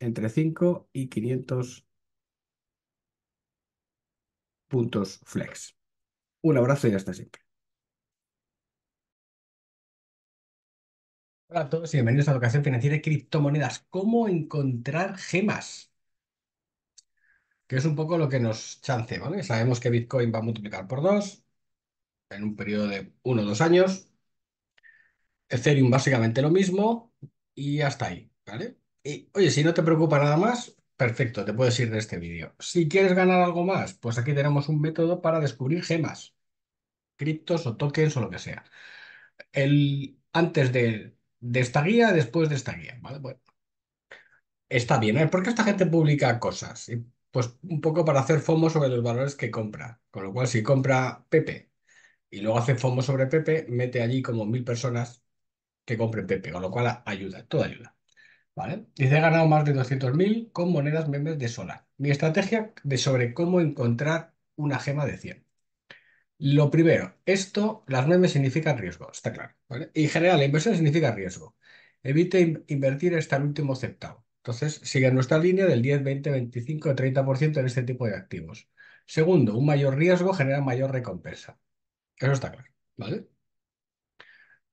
entre 5 y 500 puntos flex. Un abrazo y hasta siempre. Hola a todos y bienvenidos a Educación Financiera y Criptomonedas. ¿Cómo encontrar gemas? Que es un poco lo que nos chance, ¿vale? Sabemos que Bitcoin va a multiplicar por dos en un periodo de uno o dos años. Ethereum básicamente lo mismo y hasta ahí, ¿vale? oye, si no te preocupa nada más, perfecto, te puedes ir de este vídeo. Si quieres ganar algo más, pues aquí tenemos un método para descubrir gemas, criptos o tokens o lo que sea. El, antes de, esta guía, después de esta guía, ¿vale? Bueno, está bien, ¿eh? Porque esta gente publica cosas, pues un poco para hacer FOMO sobre los valores que compra. Con lo cual, si compra Pepe y luego hace FOMO sobre Pepe, mete allí como mil personas que compren Pepe, con lo cual ayuda, todo ayuda. ¿Vale? Dice, he ganado más de 200.000 con monedas memes de Solar. Mi estrategia de sobre cómo encontrar una gema de 100. Lo primero, esto, las memes significan riesgo, está claro. Y en general, la inversión significa riesgo. Evite invertir hasta el último centavo. Entonces, sigue nuestra línea del 10, 20, 25, 30% en este tipo de activos. Segundo, un mayor riesgo genera mayor recompensa. Eso está claro, ¿vale?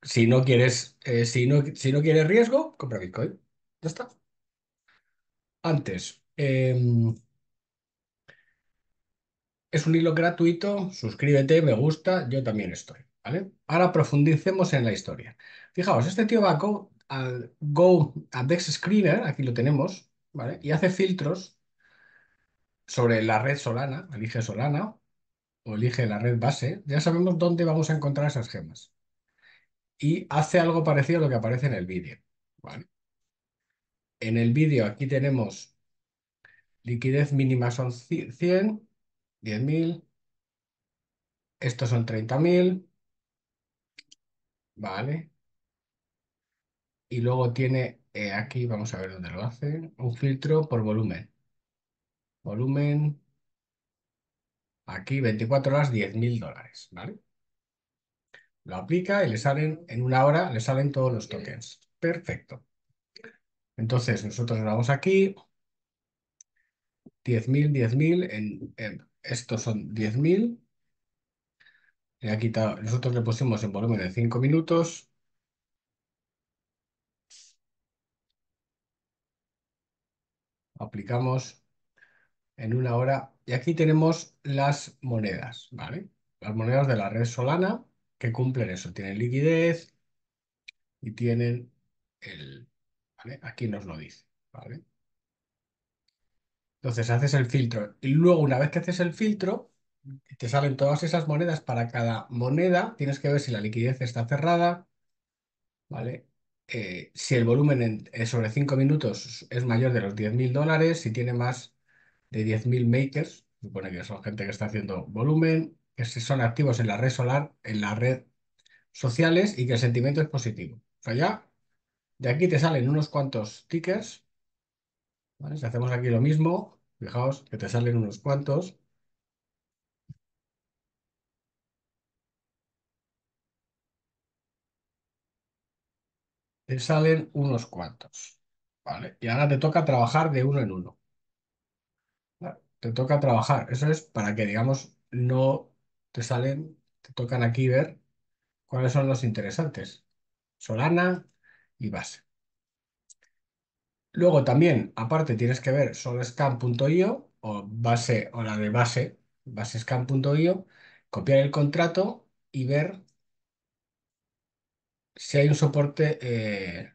Si no quieres, eh, si no, si no quieres riesgo, compra Bitcoin está. Antes, em, es un hilo gratuito, suscríbete, me gusta, yo también estoy. ¿vale? Ahora profundicemos en la historia. Fijaos, este tío va a Go, al Go a Dex Screener, aquí lo tenemos, ¿vale? y hace filtros sobre la red Solana, elige Solana o elige la red base, ya sabemos dónde vamos a encontrar esas gemas. Y hace algo parecido a lo que aparece en el vídeo. ¿vale? en el vídeo aquí tenemos liquidez mínima son 100, 10.000, estos son 30.000, vale. Y luego tiene eh, aquí, vamos a ver dónde lo hace, un filtro por volumen. Volumen, aquí 24 horas, 10.000 dólares, ¿vale? Lo aplica y le salen, en una hora, le salen todos los tokens. Perfecto. Entonces, nosotros grabamos aquí 10.000, 10.000, en, estos son 10.000. Le ha nosotros le pusimos en volumen de 5 minutos. Aplicamos en una hora. Y aquí tenemos las monedas, ¿vale? Las monedas de la red Solana que cumplen eso. Tienen liquidez y tienen el Aquí nos lo dice, ¿vale? Entonces haces el filtro y luego una vez que haces el filtro, te salen todas esas monedas para cada moneda, tienes que ver si la liquidez está cerrada, ¿vale? Eh, si el volumen en, sobre 5 minutos es mayor de los 10.000 dólares, si tiene más de 10.000 makers, supone que son gente que está haciendo volumen, que son activos en la red solar, en las redes sociales y que el sentimiento es positivo. O sea, de aquí te salen unos cuantos tickets. Si hacemos aquí lo mismo, fijaos que te salen unos cuantos. Te salen unos cuantos. ¿vale? Y ahora te toca trabajar de uno en uno. Te toca trabajar. Eso es para que, digamos, no te salen, te tocan aquí ver cuáles son los interesantes. Solana, y base. Luego también, aparte, tienes que ver solscan.io o base o la de base, basescan.io, copiar el contrato y ver si hay un soporte, eh,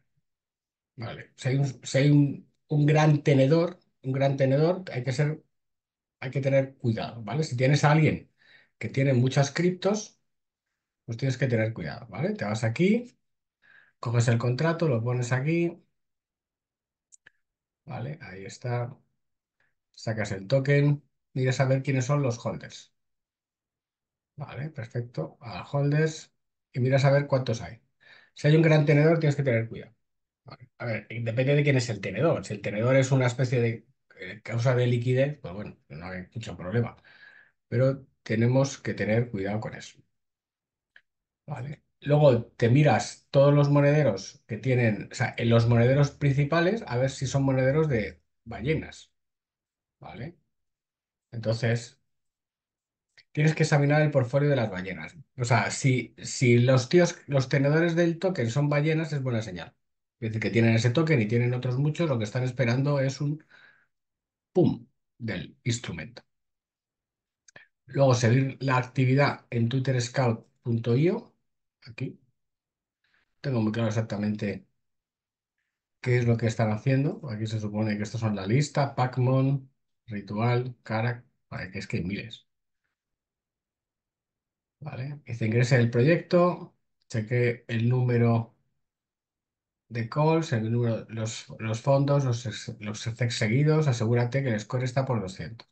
vale, si hay, un, si hay un, un, gran tenedor, un gran tenedor, hay que ser, hay que tener cuidado, ¿vale? Si tienes a alguien que tiene muchas criptos, pues tienes que tener cuidado, ¿vale? Te vas aquí, Coges el contrato, lo pones aquí. Vale, ahí está. Sacas el token. Miras a ver quiénes son los holders. Vale, perfecto. A holders. Y miras a ver cuántos hay. Si hay un gran tenedor, tienes que tener cuidado. A ver, depende de quién es el tenedor. Si el tenedor es una especie de eh, causa de liquidez, pues bueno, no hay mucho problema. Pero tenemos que tener cuidado con eso. Vale. Luego te miras todos los monederos que tienen, o sea, los monederos principales, a ver si son monederos de ballenas. ¿Vale? Entonces, tienes que examinar el portfolio de las ballenas. O sea, si, si los tíos, los tenedores del token son ballenas, es buena señal. Es decir, que tienen ese token y tienen otros muchos, lo que están esperando es un pum del instrumento. Luego, seguir la actividad en twitterscout.io aquí. Tengo muy claro exactamente qué es lo que están haciendo. Aquí se supone que estos son la lista, Pacmon, Ritual, cara, vale, que es que hay miles. Vale, que se ingrese el proyecto, cheque el número de calls, el número, los, los fondos, los, los seguidos, asegúrate que el score está por 200.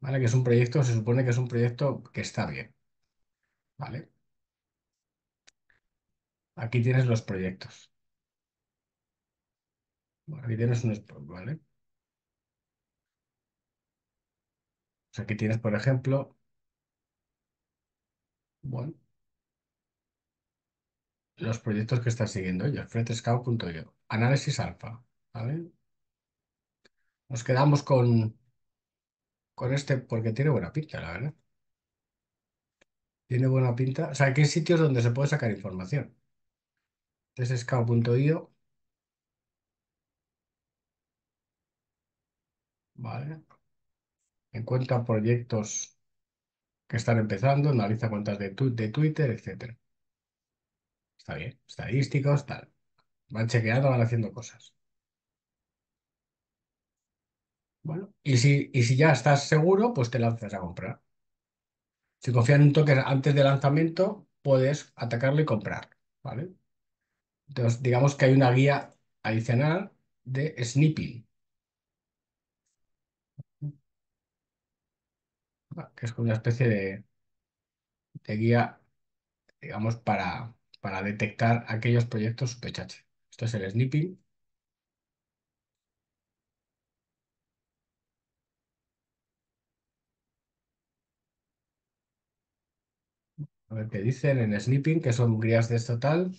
¿Vale? Que es un proyecto, se supone que es un proyecto que está bien. ¿Vale? Aquí tienes los proyectos. Aquí tienes unos, ¿vale? sea, pues aquí tienes, por ejemplo, bueno, los proyectos que estás siguiendo yo, fretescout.io, análisis alfa, ¿vale? Nos quedamos con, con este porque tiene buena pinta, la verdad. Tiene buena pinta. O sea, aquí hay sitios donde se puede sacar información. Desde scout.io. Vale. Encuentra proyectos que están empezando, analiza cuentas de, Twitter, etc. Está bien. Estadísticos, tal. Van chequeando, van haciendo cosas. Bueno, y si, y si ya estás seguro, pues te lanzas a comprar. Si confías en un toque antes del lanzamiento, puedes atacarlo y comprar. ¿Vale? Entonces, digamos que hay una guía adicional de snipping. Ah, que es como una especie de, guía, digamos, para, para detectar aquellos proyectos sospechados. Esto es el snipping. A ver qué dicen en snipping, que son guías de estatal.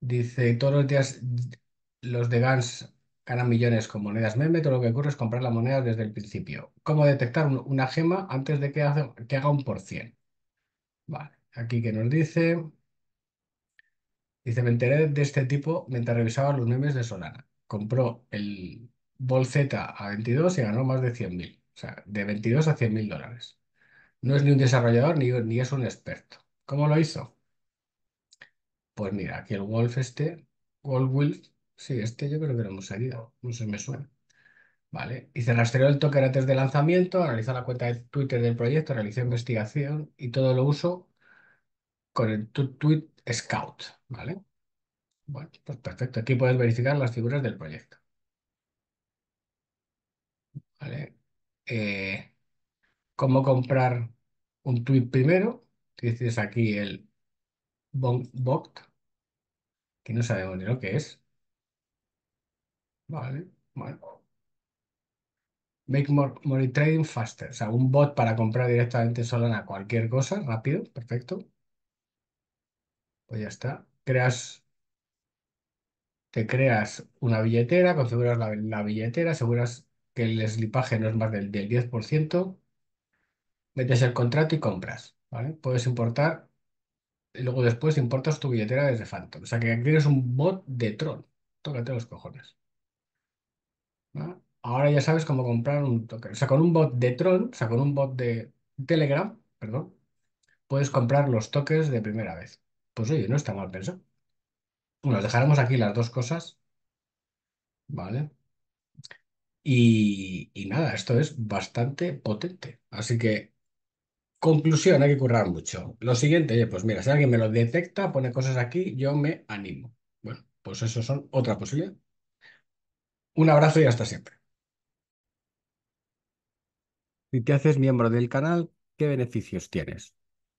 Dice, todos los días los de Gans ganan millones con monedas meme, todo lo que ocurre es comprar la moneda desde el principio. ¿Cómo detectar una gema antes de que, haga un por cien? Vale, aquí que nos dice, dice, me enteré de este tipo mientras revisaba los memes de Solana. Compró el Bol Z a 22 y ganó más de 100.000, o sea, de 22 a mil dólares. No es ni un desarrollador ni, ni es un experto. ¿Cómo lo hizo? Pues mira, aquí el Wolf este, Wolf sí, este yo creo que lo hemos seguido, no sé, me suena. Vale, hice rastreo del toque antes de lanzamiento, analizo la cuenta de Twitter del proyecto, realicé investigación y todo lo uso con el Tweet Scout, ¿vale? Bueno, pues perfecto. Aquí puedes verificar las figuras del proyecto. ¿Vale? Eh, ¿Cómo comprar un tweet primero? Dices aquí el Bot, que no sabemos ni lo que es. Vale, bueno. Make more, money trading faster. O sea, un bot para comprar directamente Solana cualquier cosa, rápido, perfecto. Pues ya está. Creas, te creas una billetera, configuras la, billetera, aseguras que el slipaje no es más del, del 10%, metes el contrato y compras. ¿vale? Puedes importar y luego después importas tu billetera desde Phantom. O sea que aquí tienes un bot de Tron. Tócate los cojones. Ahora ya sabes cómo comprar un toque. O sea, con un bot de Tron, o sea, con un bot de Telegram, perdón, puedes comprar los toques de primera vez. Pues oye, no está mal pensado. Bueno, dejaremos aquí las dos cosas. ¿Vale? Y, y nada, esto es bastante potente. Así que Conclusión, hay que currar mucho. Lo siguiente, pues mira, si alguien me lo detecta, pone cosas aquí, yo me animo. Bueno, pues eso son otra posibilidad. Un abrazo y hasta siempre. Si te haces miembro del canal, ¿qué beneficios tienes?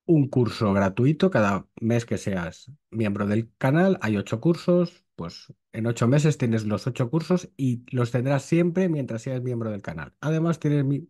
Un curso gratuito cada mes que seas miembro del canal. Hay ocho cursos, pues en ocho meses tienes los ocho cursos y los tendrás siempre mientras seas miembro del canal. Además, tienes mi